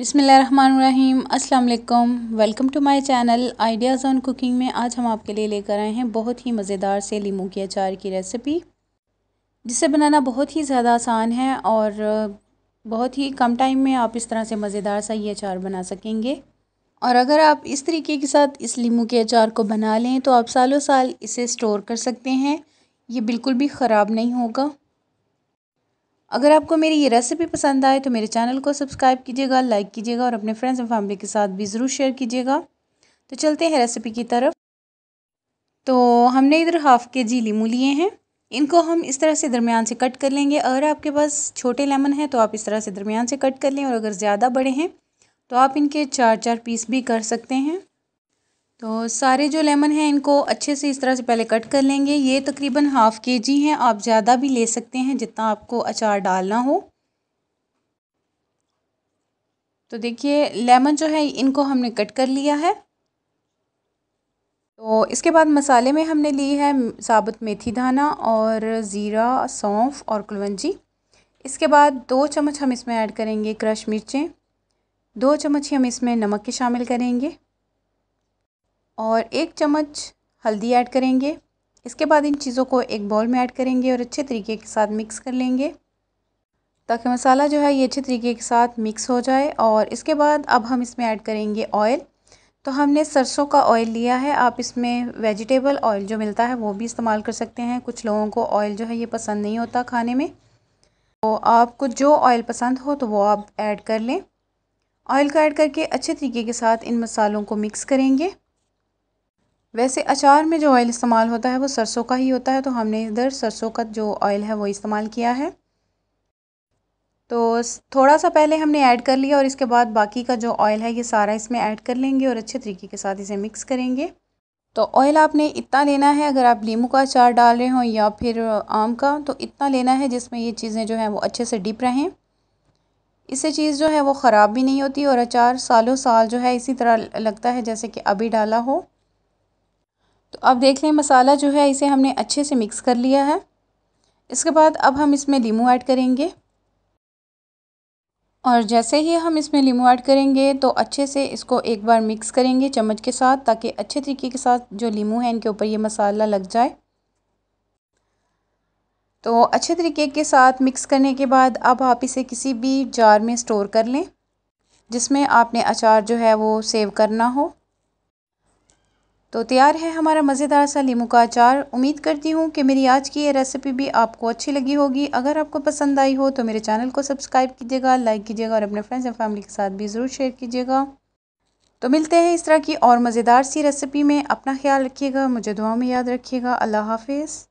बिसमीम् अल्लाम welcome to my channel ideas on cooking में आज हम आपके लिए लेकर आए हैं बहुत ही मज़ेदार से लीमू के अचार की रेसिपी जिसे बनाना बहुत ही ज़्यादा आसान है और बहुत ही कम टाइम में आप इस तरह से मज़ेदार सा ये अचार बना सकेंगे और अगर आप इस तरीके के साथ इस लीमू के अचार को बना लें तो आप सालों साल इसे स्टोर कर सकते हैं ये बिल्कुल भी ख़राब नहीं होगा अगर आपको मेरी ये रेसिपी पसंद आए तो मेरे चैनल को सब्सक्राइब कीजिएगा लाइक कीजिएगा और अपने फ्रेंड्स एंड फैमिली के साथ भी ज़रूर शेयर कीजिएगा तो चलते हैं रेसिपी की तरफ तो हमने इधर हाफ़ के जी लीमू लिए हैं इनको हम इस तरह से दरमियान से कट कर लेंगे अगर आपके पास छोटे लेमन हैं तो आप इस तरह से दरमियान से कट कर लें और अगर ज़्यादा बड़े हैं तो आप इनके चार चार पीस भी कर सकते हैं तो सारे जो लेमन हैं इनको अच्छे से इस तरह से पहले कट कर लेंगे ये तकरीबन हाफ़ के जी हैं आप ज़्यादा भी ले सकते हैं जितना आपको अचार डालना हो तो देखिए लेमन जो है इनको हमने कट कर लिया है तो इसके बाद मसाले में हमने ली है साबुत मेथी दाना और ज़ीरा सौंफ और कुलवंजी इसके बाद दो चम्मच हम इसमें ऐड करेंगे क्रश मिर्चें दो चम्मच ही हम इसमें नमक के शामिल करेंगे और एक चम्मच हल्दी ऐड करेंगे इसके बाद इन चीज़ों को एक बाउल में ऐड करेंगे और अच्छे तरीके के साथ मिक्स कर लेंगे ताकि मसाला जो है ये अच्छे तरीके के साथ मिक्स हो जाए और इसके बाद अब हम इसमें ऐड करेंगे ऑयल तो हमने सरसों का ऑयल लिया है आप इसमें वेजिटेबल ऑयल जो मिलता है वो भी इस्तेमाल कर सकते हैं कुछ लोगों को ऑयल जो है ये पसंद नहीं होता खाने में तो आपको जो ऑयल पसंद हो तो वो आप ऐड कर लें ऑयल को ऐड करके अच्छे तरीके के साथ इन मसालों को मिक्स करेंगे वैसे अचार में जो ऑयल इस्तेमाल होता है वो सरसों का ही होता है तो हमने इधर सरसों का जो ऑयल है वो इस्तेमाल किया है तो थोड़ा सा पहले हमने ऐड कर लिया और इसके बाद बाकी का जो ऑयल है ये सारा इसमें ऐड कर लेंगे और अच्छे तरीके के साथ इसे मिक्स करेंगे तो ऑयल आपने इतना लेना है अगर आप नींबू का अचार डाल रहे हो या फिर आम का तो इतना लेना है जिसमें ये चीज़ें जो हैं वो अच्छे से डिप रहें इससे चीज़ जो है वो ख़राब भी नहीं होती और अचार सालों साल जो है इसी तरह लगता है जैसे कि अभी डाला हो तो अब देख लें मसाला जो है इसे हमने अच्छे से मिक्स कर लिया है इसके बाद अब हम इसमें लीमू ऐड करेंगे और जैसे ही हम इसमें लीमू ऐड करेंगे तो अच्छे से इसको एक बार मिक्स करेंगे चम्मच के साथ ताकि अच्छे तरीके के साथ जो लीमू है इनके ऊपर ये मसाला लग जाए तो अच्छे तरीके के साथ मिक्स करने के बाद अब आप इसे किसी भी जार में स्टोर कर लें जिसमें आपने अचार जो है वो सेव करना हो तो तैयार है हमारा मज़ेदार सा लीमू का अचार उम्मीद करती हूँ कि मेरी आज की ये रेसिपी भी आपको अच्छी लगी होगी अगर आपको पसंद आई हो तो मेरे चैनल को सब्सक्राइब कीजिएगा लाइक कीजिएगा और अपने फ्रेंड्स एंड फैमिली के साथ भी ज़रूर शेयर कीजिएगा तो मिलते हैं इस तरह की और मज़ेदार सी रेसिपी में अपना ख्याल रखिएगा मुझे दुआ में याद रखिएगा अल्लाह हाफिज़